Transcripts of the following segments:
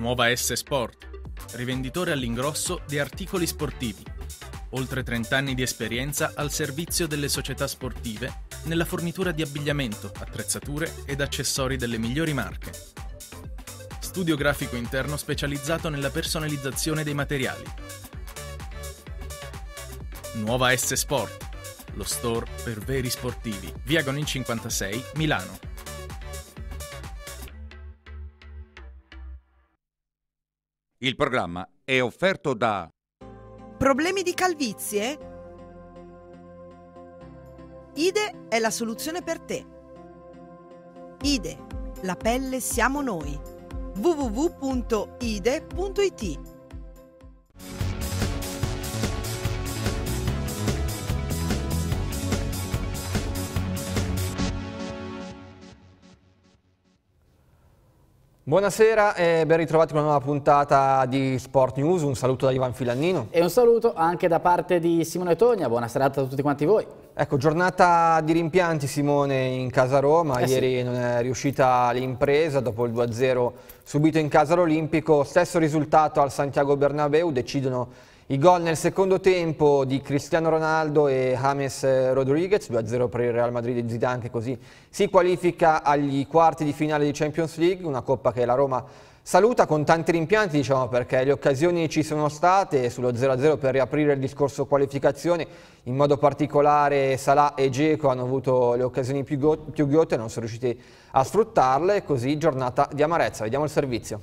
Nuova S Sport, rivenditore all'ingrosso di articoli sportivi. Oltre 30 anni di esperienza al servizio delle società sportive nella fornitura di abbigliamento, attrezzature ed accessori delle migliori marche. Studio grafico interno specializzato nella personalizzazione dei materiali. Nuova S Sport, lo store per veri sportivi, via Gonin 56, Milano. Il programma è offerto da Problemi di calvizie? IDE è la soluzione per te. IDE, la pelle siamo noi. www.ide.it Buonasera e ben ritrovati con una nuova puntata di Sport News. Un saluto da Ivan Filannino. E un saluto anche da parte di Simone Togna. Buona serata a tutti quanti voi. Ecco, giornata di rimpianti Simone in casa Roma, eh ieri sì. non è riuscita l'impresa dopo il 2-0 subito in casa all'Olimpico, stesso risultato al Santiago Bernabeu, decidono i gol nel secondo tempo di Cristiano Ronaldo e James Rodriguez, 2-0 per il Real Madrid e Zidane che così si qualifica agli quarti di finale di Champions League, una coppa che la Roma saluta con tanti rimpianti diciamo perché le occasioni ci sono state sullo 0-0 per riaprire il discorso qualificazione, in modo particolare Salah e Geco hanno avuto le occasioni più, più ghiotte, non sono riusciti a sfruttarle, così giornata di amarezza, vediamo il servizio.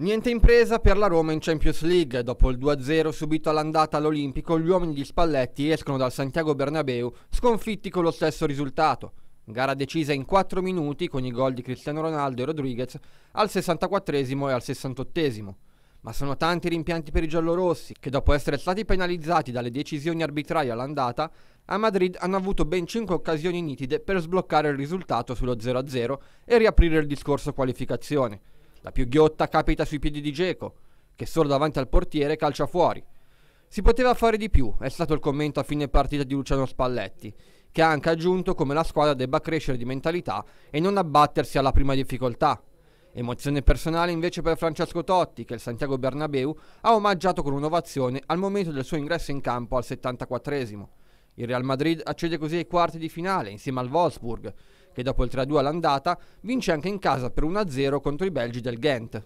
Niente impresa per la Roma in Champions League. Dopo il 2-0 subito all'andata all'Olimpico, gli uomini di Spalletti escono dal Santiago Bernabeu sconfitti con lo stesso risultato. Gara decisa in 4 minuti con i gol di Cristiano Ronaldo e Rodriguez al 64 e al 68 Ma sono tanti i rimpianti per i giallorossi, che dopo essere stati penalizzati dalle decisioni arbitrarie all'andata, a Madrid hanno avuto ben 5 occasioni nitide per sbloccare il risultato sullo 0-0 e riaprire il discorso qualificazione. La più ghiotta capita sui piedi di Geco, che solo davanti al portiere calcia fuori. Si poteva fare di più, è stato il commento a fine partita di Luciano Spalletti, che ha anche aggiunto come la squadra debba crescere di mentalità e non abbattersi alla prima difficoltà. Emozione personale invece per Francesco Totti, che il Santiago Bernabeu ha omaggiato con un'ovazione al momento del suo ingresso in campo al 74 Il Real Madrid accede così ai quarti di finale insieme al Wolfsburg, che dopo il 3-2 all'andata vince anche in casa per 1-0 contro i belgi del Ghent.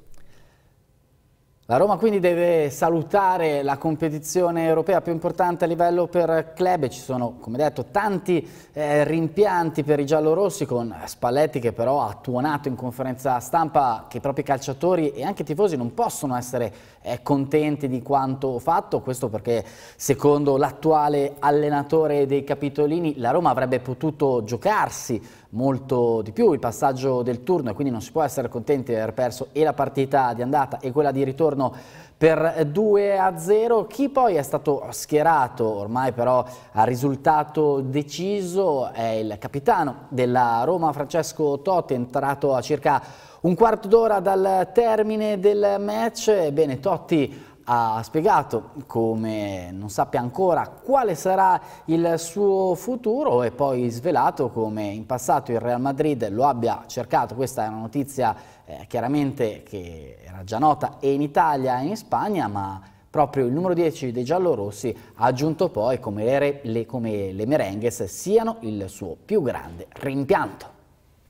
La Roma quindi deve salutare la competizione europea più importante a livello per club, ci sono come detto tanti eh, rimpianti per i giallorossi con Spalletti che però ha tuonato in conferenza stampa che i propri calciatori e anche i tifosi non possono essere eh, contenti di quanto fatto, questo perché secondo l'attuale allenatore dei capitolini la Roma avrebbe potuto giocarsi molto di più il passaggio del turno e quindi non si può essere contenti di aver perso e la partita di andata e quella di ritorno per 2 a 0 chi poi è stato schierato ormai però a risultato deciso è il capitano della Roma Francesco Totti entrato a circa un quarto d'ora dal termine del match ebbene Totti ha spiegato come non sappia ancora quale sarà il suo futuro e poi svelato come in passato il Real Madrid lo abbia cercato, questa è una notizia eh, chiaramente che era già nota e in Italia e in Spagna, ma proprio il numero 10 dei giallorossi ha aggiunto poi come le, le, come le merenghes siano il suo più grande rimpianto.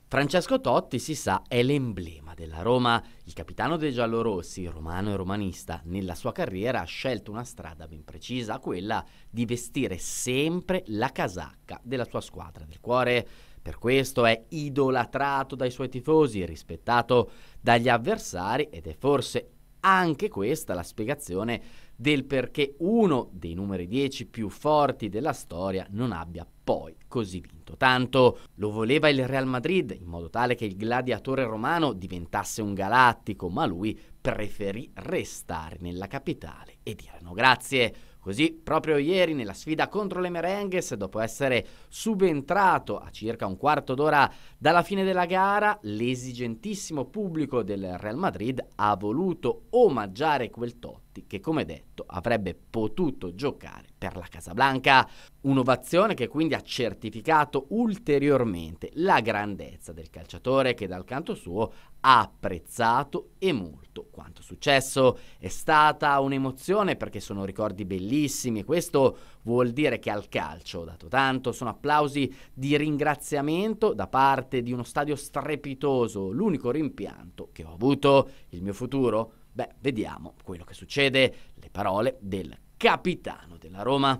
Francesco Totti si sa è l'emblema della Roma. Il capitano dei giallorossi, romano e romanista, nella sua carriera ha scelto una strada ben precisa, quella di vestire sempre la casacca della sua squadra del cuore. Per questo è idolatrato dai suoi tifosi, rispettato dagli avversari ed è forse anche questa la spiegazione del perché uno dei numeri 10 più forti della storia non abbia poi così vinto tanto. Lo voleva il Real Madrid in modo tale che il gladiatore romano diventasse un galattico, ma lui preferì restare nella capitale e dire no grazie. Così, proprio ieri nella sfida contro le Merengues, dopo essere subentrato a circa un quarto d'ora dalla fine della gara, l'esigentissimo pubblico del Real Madrid ha voluto omaggiare quel totem Spalletti, che come detto avrebbe potuto giocare per la Casablanca. Un'ovazione che quindi ha certificato ulteriormente la grandezza del calciatore che dal canto suo ha apprezzato e molto quanto successo. È stata un'emozione perché sono ricordi bellissimi e questo vuol dire che al calcio ho dato tanto, sono applausi di ringraziamento da parte di uno stadio strepitoso, l'unico rimpianto che ho avuto, il mio futuro Beh, vediamo quello che succede, le parole del capitano della Roma.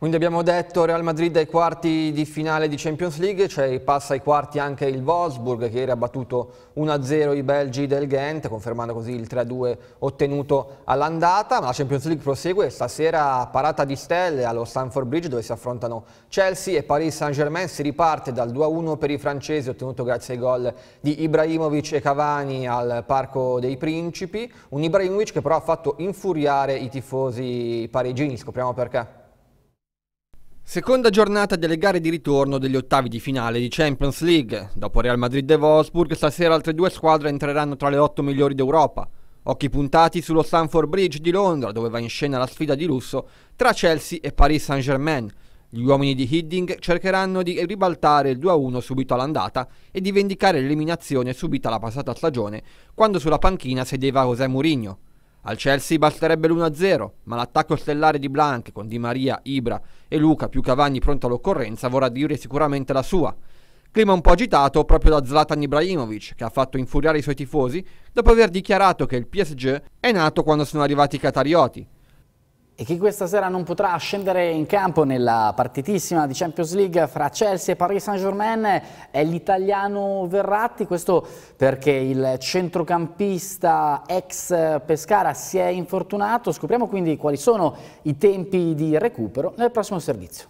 Quindi abbiamo detto Real Madrid ai quarti di finale di Champions League, cioè passa ai quarti anche il Wolfsburg che ieri ha battuto 1-0 i belgi del Ghent, confermando così il 3-2 ottenuto all'andata, ma la Champions League prosegue, stasera parata di stelle allo Stamford Bridge dove si affrontano Chelsea e Paris Saint-Germain, si riparte dal 2-1 per i francesi ottenuto grazie ai gol di Ibrahimovic e Cavani al Parco dei Principi, un Ibrahimovic che però ha fatto infuriare i tifosi parigini, scopriamo perché. Seconda giornata delle gare di ritorno degli ottavi di finale di Champions League. Dopo Real Madrid e Wolfsburg, stasera altre due squadre entreranno tra le otto migliori d'Europa. Occhi puntati sullo Stamford Bridge di Londra, dove va in scena la sfida di lusso tra Chelsea e Paris Saint-Germain. Gli uomini di Hidding cercheranno di ribaltare il 2-1 subito all'andata e di vendicare l'eliminazione subita la passata stagione, quando sulla panchina sedeva José Mourinho. Al Chelsea basterebbe l'1-0, ma l'attacco stellare di Blanc con Di Maria, Ibra e Luca più Cavagni pronto all'occorrenza vorrà dire sicuramente la sua. Clima un po' agitato proprio da Zlatan Ibrahimovic, che ha fatto infuriare i suoi tifosi dopo aver dichiarato che il PSG è nato quando sono arrivati i catarioti. E chi questa sera non potrà scendere in campo nella partitissima di Champions League fra Chelsea e Paris Saint-Germain è l'italiano Verratti, questo perché il centrocampista ex Pescara si è infortunato. Scopriamo quindi quali sono i tempi di recupero nel prossimo servizio.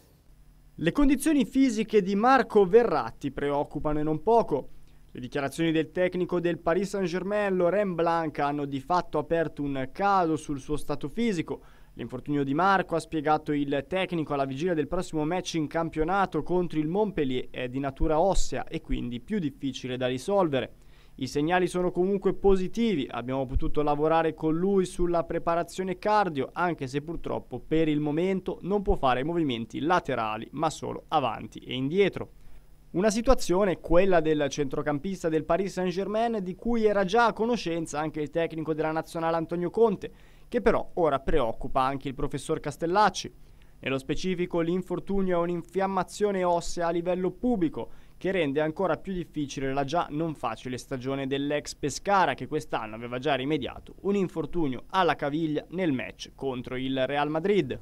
Le condizioni fisiche di Marco Verratti preoccupano e non poco. Le dichiarazioni del tecnico del Paris Saint-Germain, Laurent Blanc, hanno di fatto aperto un calo sul suo stato fisico L'infortunio di Marco ha spiegato il tecnico alla vigilia del prossimo match in campionato contro il Montpellier è di natura ossea e quindi più difficile da risolvere. I segnali sono comunque positivi, abbiamo potuto lavorare con lui sulla preparazione cardio, anche se purtroppo per il momento non può fare movimenti laterali, ma solo avanti e indietro. Una situazione, quella del centrocampista del Paris Saint-Germain, di cui era già a conoscenza anche il tecnico della nazionale Antonio Conte, che però ora preoccupa anche il professor Castellacci. Nello specifico l'infortunio è un'infiammazione ossea a livello pubblico che rende ancora più difficile la già non facile stagione dell'ex Pescara che quest'anno aveva già rimediato un infortunio alla caviglia nel match contro il Real Madrid.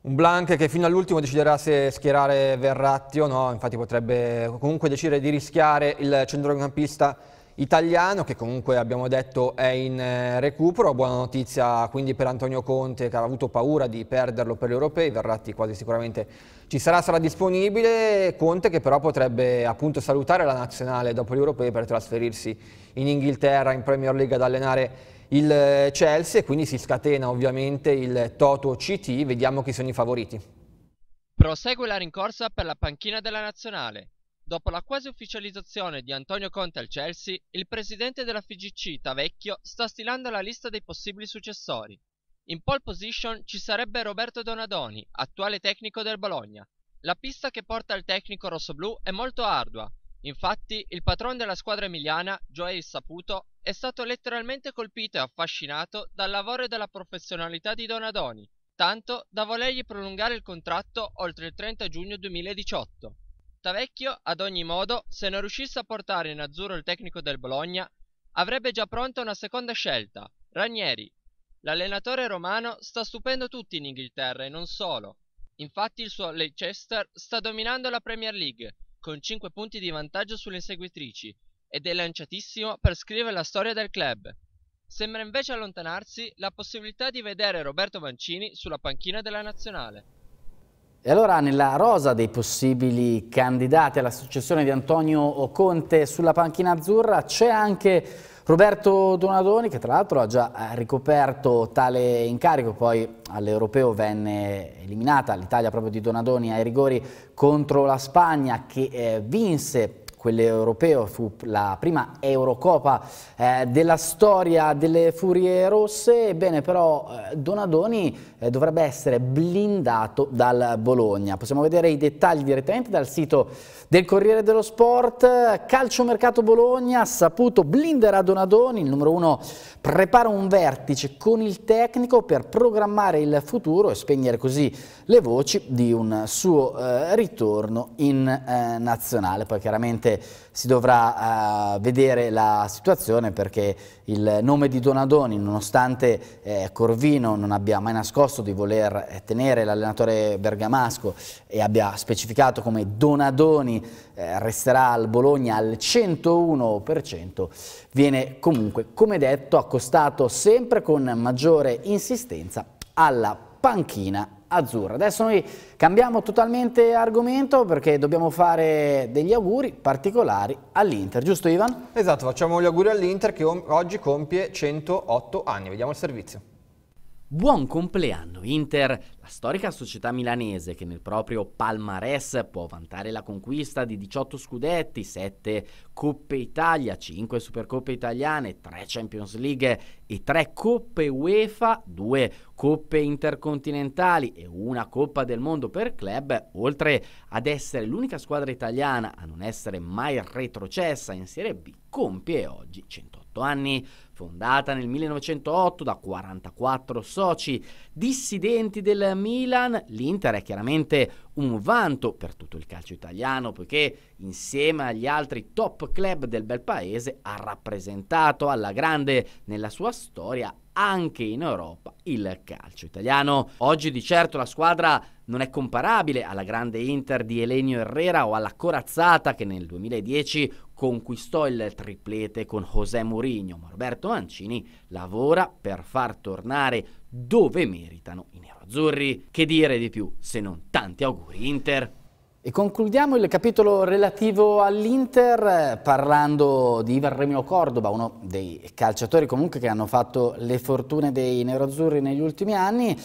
Un blank che fino all'ultimo deciderà se schierare Verratti o no, infatti potrebbe comunque decidere di rischiare il centrocampista italiano che comunque abbiamo detto è in eh, recupero, buona notizia quindi per Antonio Conte che aveva avuto paura di perderlo per gli europei, Verratti quasi sicuramente ci sarà, sarà disponibile, Conte che però potrebbe appunto salutare la nazionale dopo gli europei per trasferirsi in Inghilterra in Premier League ad allenare il eh, Chelsea e quindi si scatena ovviamente il Toto CT, vediamo chi sono i favoriti. Prosegue la rincorsa per la panchina della nazionale. Dopo la quasi ufficializzazione di Antonio Conte al Chelsea, il presidente della FIGC Tavecchio sta stilando la lista dei possibili successori. In pole position ci sarebbe Roberto Donadoni, attuale tecnico del Bologna. La pista che porta il tecnico rossoblù è molto ardua. Infatti, il patron della squadra emiliana, Joey Saputo, è stato letteralmente colpito e affascinato dal lavoro e dalla professionalità di Donadoni, tanto da volergli prolungare il contratto oltre il 30 giugno 2018. Ottavecchio, ad ogni modo, se non riuscisse a portare in azzurro il tecnico del Bologna, avrebbe già pronta una seconda scelta, Ranieri. L'allenatore romano sta stupendo tutti in Inghilterra e non solo. Infatti il suo Leicester sta dominando la Premier League, con 5 punti di vantaggio sulle inseguitrici, ed è lanciatissimo per scrivere la storia del club. Sembra invece allontanarsi la possibilità di vedere Roberto Mancini sulla panchina della nazionale. E allora nella rosa dei possibili candidati alla successione di Antonio Conte sulla panchina azzurra c'è anche Roberto Donadoni che tra l'altro ha già eh, ricoperto tale incarico, poi all'Europeo venne eliminata l'Italia proprio di Donadoni ai rigori contro la Spagna che eh, vinse quello europeo fu la prima Eurocopa eh, della storia delle Furie Rosse, ebbene però eh, Donadoni eh, dovrebbe essere blindato dal Bologna. Possiamo vedere i dettagli direttamente dal sito del Corriere dello Sport, Calciomercato Bologna, saputo blinderà Donadoni, il numero uno prepara un vertice con il tecnico per programmare il futuro e spegnere così le voci di un suo eh, ritorno in eh, nazionale, poi chiaramente sicuramente si dovrà uh, vedere la situazione perché il nome di Donadoni, nonostante eh, Corvino non abbia mai nascosto di voler eh, tenere l'allenatore bergamasco e abbia specificato come Donadoni eh, resterà al Bologna al 101%, viene comunque, come detto, accostato sempre con maggiore insistenza alla panchina azzurra. Adesso noi cambiamo totalmente argomento perché dobbiamo fare degli auguri particolari all'Inter, giusto Ivan? Esatto, facciamo gli auguri all'Inter che oggi compie 108 anni, vediamo il servizio. Buon compleanno Inter! La storica società milanese che nel proprio palmarès può vantare la conquista di 18 scudetti, 7 Coppe Italia, 5 Supercoppe italiane, 3 Champions League e 3 Coppe UEFA, 2 Coppe intercontinentali e una Coppa del Mondo per club, oltre ad essere l'unica squadra italiana a non essere mai retrocessa in Serie B, compie oggi 108 anni. Fondata nel 1908 da 44 soci dissidenti del Milan, l'Inter è chiaramente un vanto per tutto il calcio italiano poiché insieme agli altri top club del bel paese ha rappresentato alla grande nella sua storia anche in Europa il calcio italiano. Oggi di certo la squadra non è comparabile alla grande Inter di Elenio Herrera o alla corazzata che nel 2010 conquistò il triplete con José Mourinho, ma Roberto Mancini lavora per far tornare dove meritano i nerazzurri. Che dire di più se non tanti auguri Inter! E concludiamo il capitolo relativo all'Inter eh, parlando di Ivan Remio Cordoba, uno dei calciatori comunque che hanno fatto le fortune dei nerazzurri negli ultimi anni.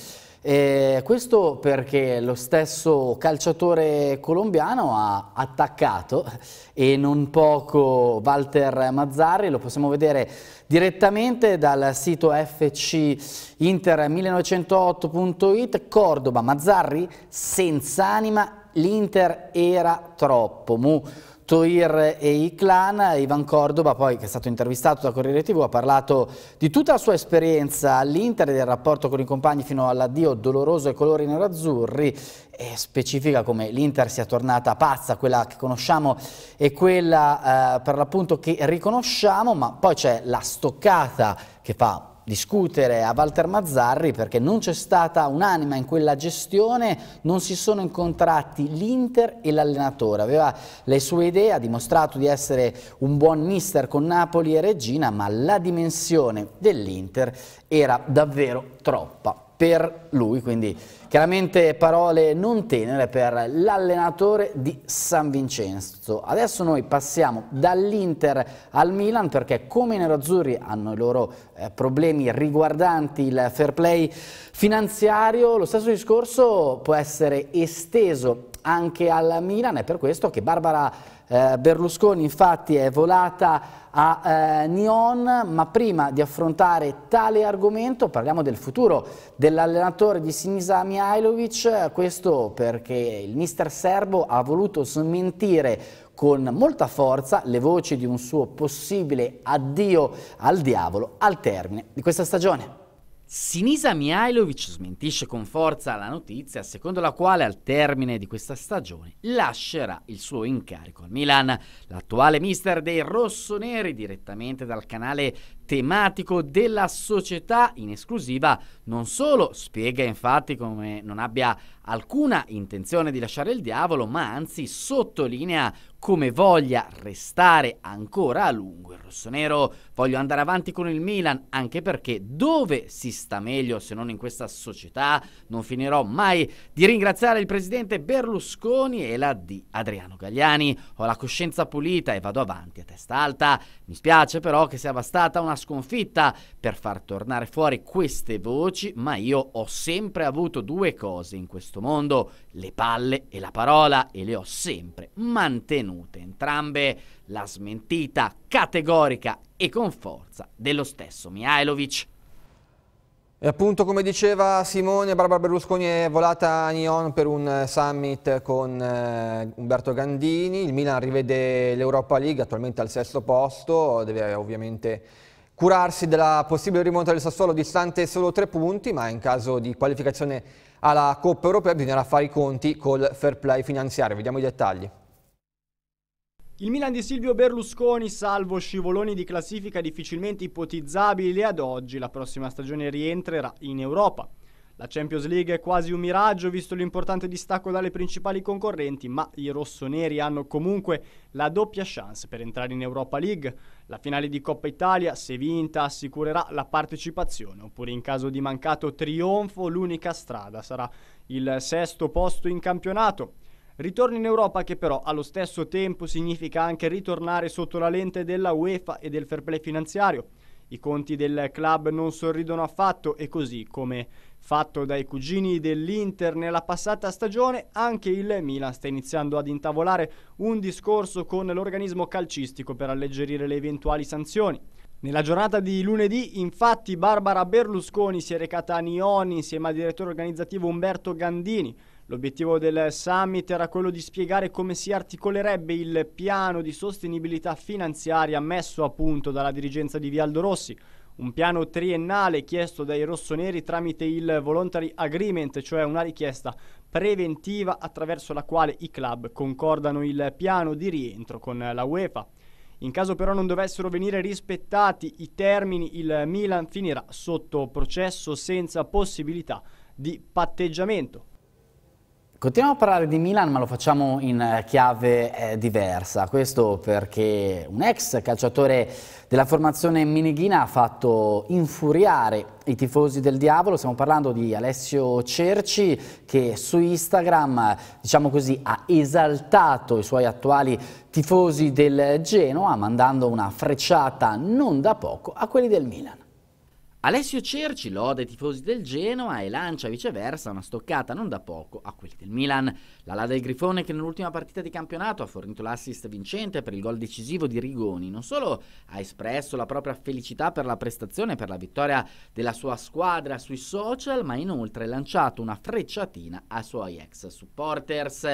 Eh, questo perché lo stesso calciatore colombiano ha attaccato e non poco Walter Mazzarri, lo possiamo vedere direttamente dal sito fcinter1908.it, Cordoba, Mazzarri senza anima, l'Inter era troppo. Mu Toir e i clan, Ivan Cordoba poi che è stato intervistato da Corriere TV ha parlato di tutta la sua esperienza all'Inter e del rapporto con i compagni fino all'addio doloroso ai colori nerazzurri e specifica come l'Inter sia tornata pazza, quella che conosciamo e quella eh, per l'appunto che riconosciamo, ma poi c'è la stoccata che fa discutere a Walter Mazzarri perché non c'è stata un'anima in quella gestione, non si sono incontrati l'Inter e l'allenatore. Aveva le sue idee, ha dimostrato di essere un buon mister con Napoli e Regina, ma la dimensione dell'Inter era davvero troppa per lui, quindi chiaramente parole non tenere per l'allenatore di San Vincenzo. Adesso noi passiamo dall'Inter al Milan perché come i nerazzurri hanno i loro eh, problemi riguardanti il fair play finanziario, lo stesso discorso può essere esteso anche al Milan. È per questo che Barbara eh, Berlusconi infatti è volata a eh, Nyon, ma prima di affrontare tale argomento parliamo del futuro dell'allenatore di Sinisa Mihailovic, questo perché il mister serbo ha voluto smentire con molta forza le voci di un suo possibile addio al diavolo al termine di questa stagione. Sinisa Mihailovic smentisce con forza la notizia secondo la quale al termine di questa stagione lascerà il suo incarico al Milan. L'attuale mister dei rossoneri direttamente dal canale tematico della società in esclusiva non solo spiega infatti come non abbia alcuna intenzione di lasciare il diavolo, ma anzi sottolinea come voglia restare ancora a lungo il rossonero. Voglio andare avanti con il Milan anche perché dove si sta meglio se non in questa società? Non finirò mai di ringraziare il presidente Berlusconi e la di Adriano Gagliani. Ho la coscienza pulita e vado avanti a testa alta. Mi spiace però che sia bastata una sconfitta per far tornare fuori queste voci, ma io ho sempre avuto due cose in questo mondo, le palle e la parola, e le ho sempre mantenute entrambe, la smentita categorica e con forza dello stesso Mihailovic. E appunto come diceva Simone, Barbara Berlusconi è volata a Nyon per un eh, summit con eh, Umberto Gandini, il Milan rivede l'Europa League attualmente al sesto posto, deve ovviamente curarsi della possibile rimonta del Sassuolo distante solo tre punti, ma in caso di qualificazione alla Coppa Europea bisognerà fare i conti col fair play finanziario. Vediamo i dettagli. Il Milan di Silvio Berlusconi, salvo scivoloni di classifica difficilmente ipotizzabili ad oggi, la prossima stagione rientrerà in Europa. La Champions League è quasi un miraggio visto l'importante distacco dalle principali concorrenti, ma i rossoneri hanno comunque la doppia chance per entrare in Europa League. La finale di Coppa Italia, se vinta, assicurerà la partecipazione, oppure in caso di mancato trionfo l'unica strada sarà il sesto posto in campionato. Ritorno in Europa che però allo stesso tempo significa anche ritornare sotto la lente della UEFA e del fair play finanziario. I conti del club non sorridono affatto e così come fatto dai cugini dell'Inter nella passata stagione, anche il Milan sta iniziando ad intavolare un discorso con l'organismo calcistico per alleggerire le eventuali sanzioni. Nella giornata di lunedì, infatti, Barbara Berlusconi si è recata a Nioni insieme al direttore organizzativo Umberto Gandini. L'obiettivo del summit era quello di spiegare come si articolerebbe il piano di sostenibilità finanziaria messo a punto dalla dirigenza di Vialdo Rossi, un piano triennale chiesto dai rossoneri tramite il Voluntary Agreement, cioè una richiesta preventiva attraverso la quale i club concordano il piano di rientro con la UEFA. In caso però non dovessero venire rispettati i termini, il Milan finirà sotto processo senza possibilità di patteggiamento. Continuiamo a parlare di Milan ma lo facciamo in eh, chiave eh, diversa, questo perché un ex calciatore della formazione minighina ha fatto infuriare i tifosi del diavolo, stiamo parlando di Alessio Cerci che su Instagram diciamo così, ha esaltato i suoi attuali tifosi del Genoa mandando una frecciata non da poco a quelli del Milan. Alessio Cerci loda i tifosi del Genoa e lancia viceversa una stoccata non da poco a quelli del Milan. La L'ala del Grifone che nell'ultima partita di campionato ha fornito l'assist vincente per il gol decisivo di Rigoni non solo ha espresso la propria felicità per la prestazione e per la vittoria della sua squadra sui social ma inoltre ha lanciato una frecciatina ai suoi ex supporters.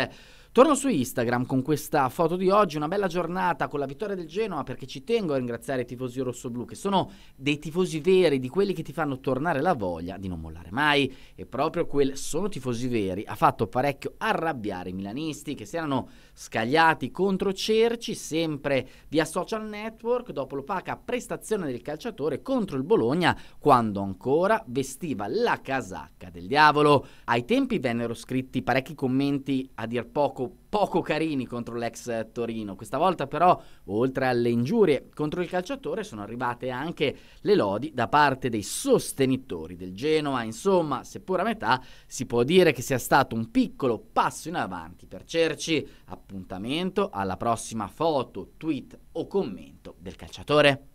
Torno su Instagram con questa foto di oggi, una bella giornata con la vittoria del Genoa perché ci tengo a ringraziare i tifosi rossoblù che sono dei tifosi veri, di quelli che ti fanno tornare la voglia di non mollare mai e proprio quel sono tifosi veri ha fatto parecchio arrabbiare i milanisti che si erano scagliati contro Cerci sempre via social network dopo l'opaca prestazione del calciatore contro il Bologna quando ancora vestiva la casacca del diavolo. Ai tempi vennero scritti parecchi commenti a dir poco poco, poco carini contro l'ex Torino. Questa volta però, oltre alle ingiurie contro il calciatore, sono arrivate anche le lodi da parte dei sostenitori del Genoa. Insomma, seppur a metà, si può dire che sia stato un piccolo passo in avanti per Cerci. Appuntamento alla prossima foto, tweet o commento del calciatore.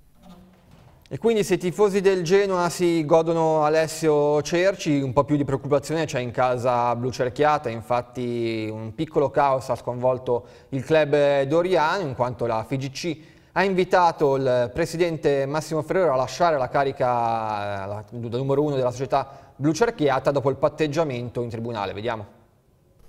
E quindi se i tifosi del Genoa si godono Alessio Cerci, un po' più di preoccupazione c'è in casa blu cerchiata, infatti un piccolo caos ha sconvolto il club doriano in quanto la FIGC ha invitato il presidente Massimo Ferrero a lasciare la carica eh, da numero uno della società blu cerchiata dopo il patteggiamento in tribunale. Vediamo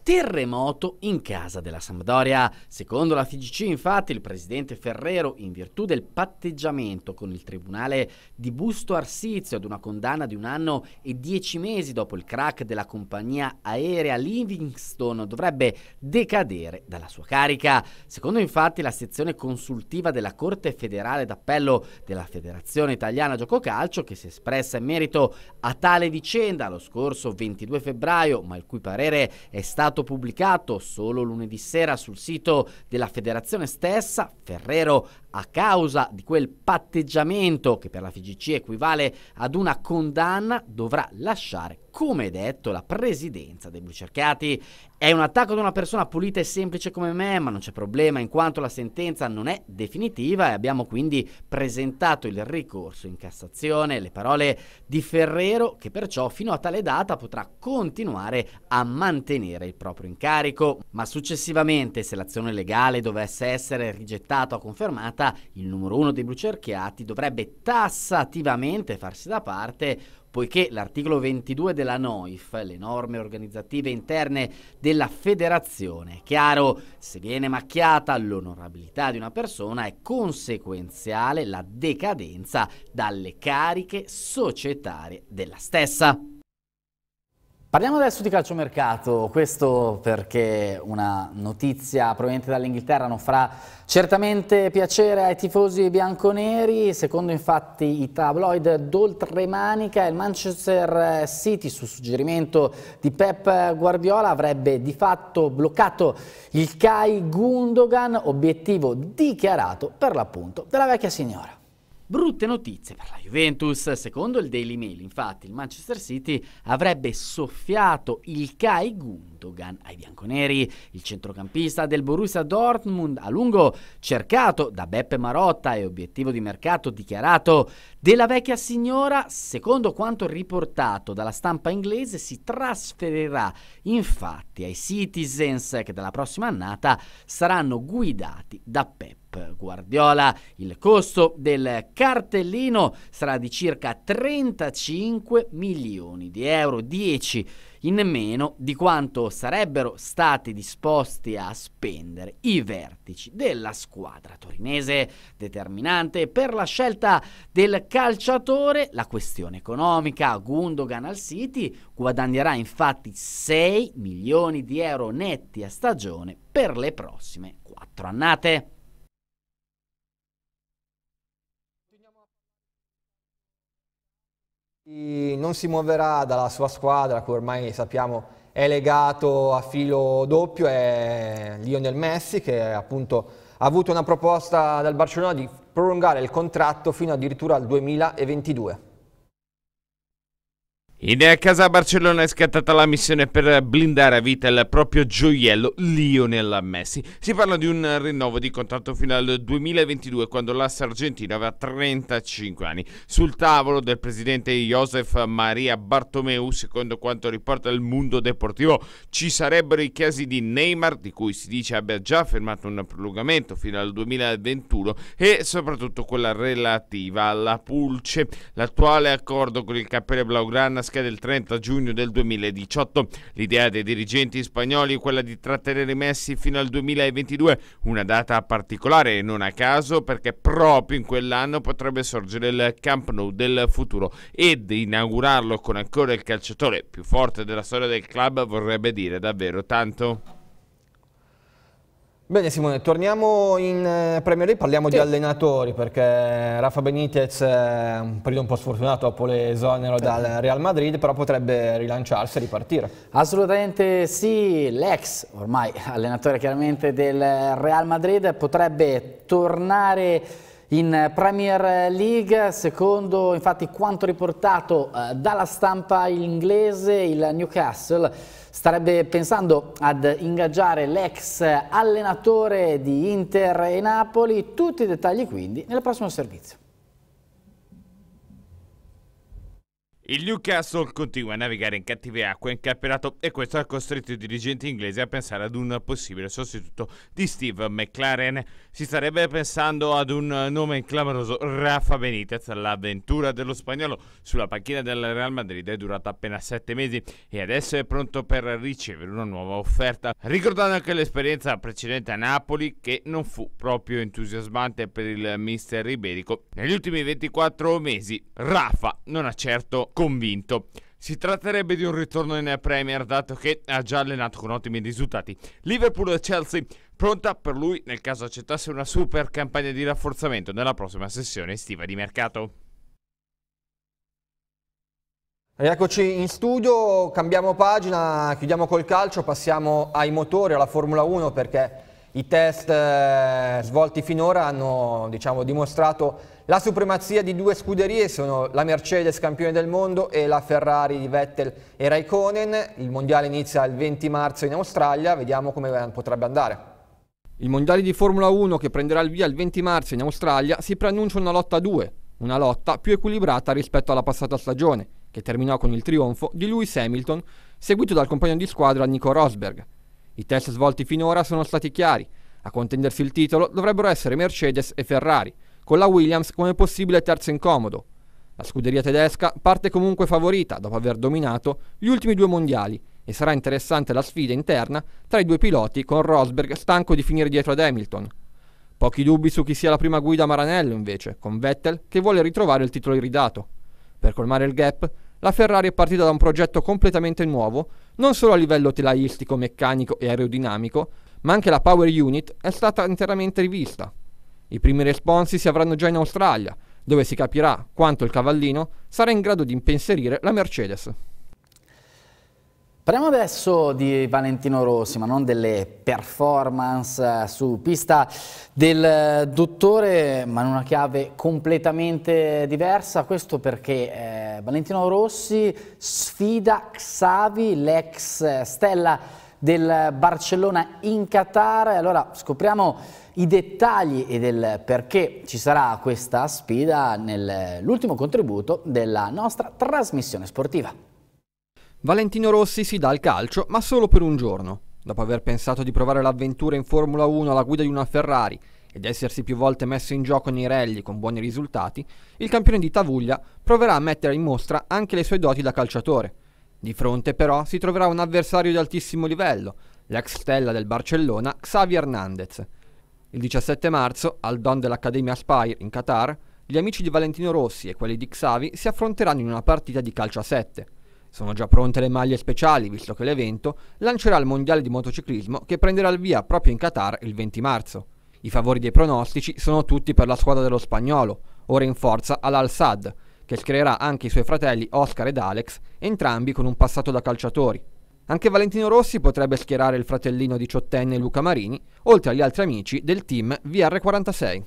terremoto in casa della Sampdoria. Secondo la FIGC, infatti, il presidente Ferrero, in virtù del patteggiamento con il tribunale di Busto Arsizio ad una condanna di un anno e dieci mesi dopo il crack della compagnia aerea Livingstone, dovrebbe decadere dalla sua carica. Secondo infatti la sezione consultiva della Corte federale d'appello della Federazione Italiana Gioco Calcio, che si è espressa in merito a tale vicenda lo scorso 22 febbraio, ma il cui parere è stato stato pubblicato solo lunedì sera sul sito della federazione stessa, Ferrero a causa di quel patteggiamento che per la FGC equivale ad una condanna, dovrà lasciare, come detto, la presidenza dei Blucerchiati. È un attacco ad una persona pulita e semplice come me, ma non c'è problema in quanto la sentenza non è definitiva e abbiamo quindi presentato il ricorso in Cassazione. Le parole di Ferrero che perciò fino a tale data potrà continuare a mantenere il proprio incarico, ma successivamente se l'azione legale dovesse essere rigettata o confermata realtà il numero uno dei blucerchiati dovrebbe tassativamente farsi da parte poiché l'articolo 22 della NOIF, le norme organizzative interne della federazione, è chiaro, se viene macchiata l'onorabilità di una persona è conseguenziale la decadenza dalle cariche societarie della stessa. Parliamo adesso di calciomercato, questo perché una notizia proveniente dall'Inghilterra non farà certamente piacere ai tifosi bianconeri, secondo infatti i tabloid d'oltremanica il Manchester City su suggerimento di Pep Guardiola avrebbe di fatto bloccato il Kai Gundogan, obiettivo dichiarato per l'appunto della vecchia signora. Brutte notizie per la Juventus. Secondo il Daily Mail, infatti, il Manchester City avrebbe soffiato il Kai Gundogan ai bianconeri. Il centrocampista del Borussia Dortmund, a lungo cercato da Beppe Marotta e obiettivo di mercato dichiarato della vecchia signora, secondo quanto riportato dalla stampa inglese, si trasferirà infatti ai Citizens che dalla prossima annata saranno guidati da Pep Pep Guardiola. Il costo del cartellino sarà di circa 35 milioni di euro, 10 in meno di quanto sarebbero stati disposti a spendere i vertici della squadra torinese. Determinante per la scelta del calciatore la questione economica. Gundogan al City guadagnerà infatti 6 milioni di euro netti a stagione per le prossime quattro annate. Non si muoverà dalla sua squadra, che ormai sappiamo è legato a filo doppio, è Lionel Messi, che appunto ha avuto una proposta dal Barcellona di prolungare il contratto fino addirittura al 2022. In casa a Barcellona è scattata la missione per blindare a vita il proprio gioiello Lionel Messi. Si parla di un rinnovo di contratto fino al 2022 quando l'asse argentino aveva 35 anni. Sul tavolo del presidente Josef Maria Bartomeu, secondo quanto riporta il mondo Deportivo, ci sarebbero i casi di Neymar, di cui si dice abbia già firmato un prolungamento fino al 2021, e soprattutto quella relativa alla Pulce. L'attuale accordo con il Cappello Blaugrana tasche del 30 giugno del 2018. L'idea dei dirigenti spagnoli è quella di trattenere Messi fino al 2022, una data particolare e non a caso perché proprio in quell'anno potrebbe sorgere il Camp Nou del futuro ed inaugurarlo con ancora il calciatore più forte della storia del club vorrebbe dire davvero tanto. Bene Simone, torniamo in eh, Premier League, parliamo sì. di allenatori perché Rafa Benitez è un periodo un po' sfortunato dopo l'esonero dal Real Madrid, però potrebbe rilanciarsi e ripartire. Assolutamente sì, l'ex ormai allenatore chiaramente del Real Madrid potrebbe tornare in Premier League, secondo infatti quanto riportato eh, dalla stampa inglese il Newcastle starebbe pensando ad ingaggiare l'ex allenatore di Inter e Napoli. Tutti i dettagli quindi nel prossimo servizio. Il Newcastle continua a navigare in cattive acque in campionato e questo ha costretto i dirigenti inglesi a pensare ad un possibile sostituto di Steve McLaren. Si starebbe pensando ad un nome clamoroso, Rafa Benitez. L'avventura dello spagnolo sulla panchina del Real Madrid è durata appena 7 mesi e adesso è pronto per ricevere una nuova offerta. Ricordando anche l'esperienza precedente a Napoli che non fu proprio entusiasmante per il mister iberico. Negli ultimi 24 mesi Rafa non ha certo convinto. Si tratterebbe di un ritorno in Premier dato che ha già allenato con ottimi risultati. Liverpool e Chelsea pronta per lui nel caso accettasse una super campagna di rafforzamento nella prossima sessione estiva di mercato. Eccoci in studio, cambiamo pagina, chiudiamo col calcio, passiamo ai motori, alla Formula 1 perché i test eh, svolti finora hanno diciamo, dimostrato la supremazia di due scuderie sono la Mercedes campione del mondo e la Ferrari di Vettel e Raikkonen. Il mondiale inizia il 20 marzo in Australia, vediamo come potrebbe andare. Il mondiale di Formula 1 che prenderà il via il 20 marzo in Australia si preannuncia una lotta a due, una lotta più equilibrata rispetto alla passata stagione, che terminò con il trionfo di Lewis Hamilton, seguito dal compagno di squadra Nico Rosberg. I test svolti finora sono stati chiari, a contendersi il titolo dovrebbero essere Mercedes e Ferrari, con la Williams come possibile terzo incomodo. La scuderia tedesca parte comunque favorita dopo aver dominato gli ultimi due mondiali e sarà interessante la sfida interna tra i due piloti con Rosberg stanco di finire dietro ad Hamilton. Pochi dubbi su chi sia la prima guida Maranello invece, con Vettel che vuole ritrovare il titolo iridato. Per colmare il gap, la Ferrari è partita da un progetto completamente nuovo, non solo a livello telaistico, meccanico e aerodinamico, ma anche la Power Unit è stata interamente rivista. I primi responsi si avranno già in Australia, dove si capirà quanto il cavallino sarà in grado di impensierire la Mercedes. Parliamo adesso di Valentino Rossi, ma non delle performance su pista del dottore, ma in una chiave completamente diversa. Questo perché eh, Valentino Rossi sfida Xavi, l'ex stella del Barcellona in Qatar. Allora scopriamo i dettagli e del perché ci sarà questa sfida nell'ultimo contributo della nostra trasmissione sportiva. Valentino Rossi si dà al calcio, ma solo per un giorno. Dopo aver pensato di provare l'avventura in Formula 1 alla guida di una Ferrari ed essersi più volte messo in gioco nei rally con buoni risultati, il campione di Tavuglia proverà a mettere in mostra anche le sue doti da calciatore. Di fronte però si troverà un avversario di altissimo livello, l'ex stella del Barcellona Xavi Hernandez. Il 17 marzo, al Don dell'Accademia Spire in Qatar, gli amici di Valentino Rossi e quelli di Xavi si affronteranno in una partita di calcio a 7. Sono già pronte le maglie speciali, visto che l'evento lancerà il Mondiale di motociclismo che prenderà il via proprio in Qatar il 20 marzo. I favori dei pronostici sono tutti per la squadra dello spagnolo, ora in forza all'Al-Sad, che schiererà anche i suoi fratelli Oscar ed Alex, entrambi con un passato da calciatori. Anche Valentino Rossi potrebbe schierare il fratellino diciottenne Luca Marini, oltre agli altri amici del team VR46.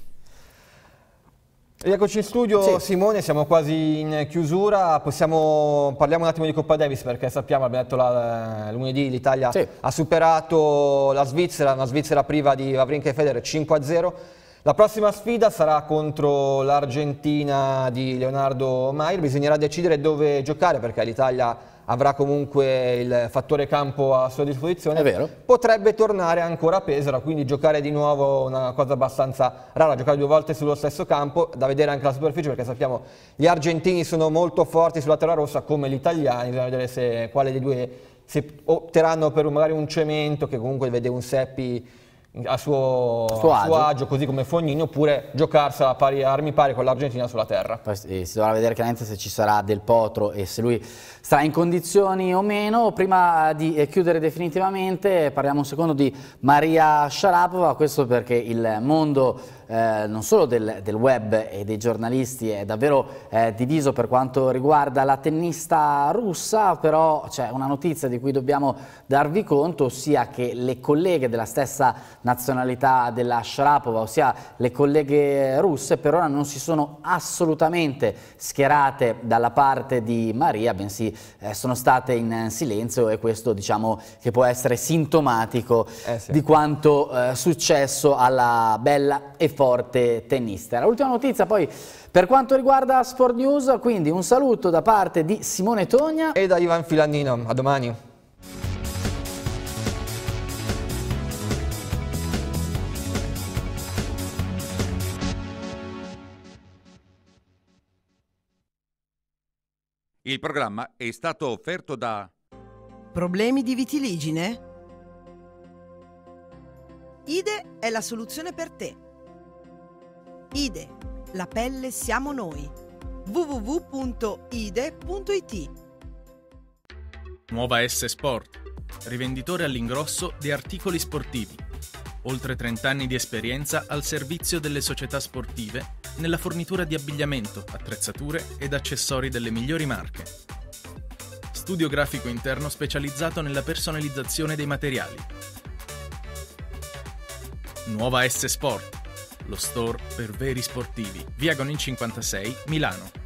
Eccoci in studio sì. Simone, siamo quasi in chiusura, Possiamo, parliamo un attimo di Coppa Davis perché sappiamo, abbiamo detto la, eh, lunedì l'Italia sì. ha superato la Svizzera, una Svizzera priva di Vavrinka e Federer 5-0, la prossima sfida sarà contro l'Argentina di Leonardo Maier, bisognerà decidere dove giocare perché l'Italia avrà comunque il fattore campo a sua disposizione. È vero. Potrebbe tornare ancora a Pesaro, quindi giocare di nuovo una cosa abbastanza rara, giocare due volte sullo stesso campo, da vedere anche la superficie perché sappiamo gli argentini sono molto forti sulla terra rossa come gli italiani, bisogna vedere se, quale dei due se opteranno per magari un cemento che comunque vede un Seppi a suo, a suo, agio. agio. così come Fognini, oppure giocarsi a pari, armi pari con l'Argentina sulla terra. Poi si dovrà vedere chiaramente se ci sarà Del Potro e se lui sarà in condizioni o meno. Prima di eh, chiudere definitivamente parliamo un secondo di Maria Sharapova, questo perché il mondo eh, non solo del, del, web e dei giornalisti è davvero eh, diviso per quanto riguarda la tennista russa, però c'è una notizia di cui dobbiamo darvi conto, ossia che le colleghe della stessa nazionalità della Sharapova, ossia le colleghe russe, per ora non si sono assolutamente schierate dalla parte di Maria, bensì eh, sono state in silenzio e questo diciamo che può essere sintomatico eh sì. di quanto eh, successo alla bella e forte forte tennista. La ultima notizia poi per quanto riguarda Sport News, quindi un saluto da parte di Simone Togna e da Ivan Filandino, a domani. Il programma è stato offerto da Problemi di vitiligine? IDE è la soluzione per te. IDE, la pelle siamo noi. www.ide.it Nuova S Sport, rivenditore all'ingrosso di articoli sportivi. Oltre 30 anni di esperienza al servizio delle società sportive nella fornitura di abbigliamento, attrezzature ed accessori delle migliori marche. Studio grafico interno specializzato nella personalizzazione dei materiali. Nuova S Sport lo store per veri sportivi, via Gonin 56, Milano.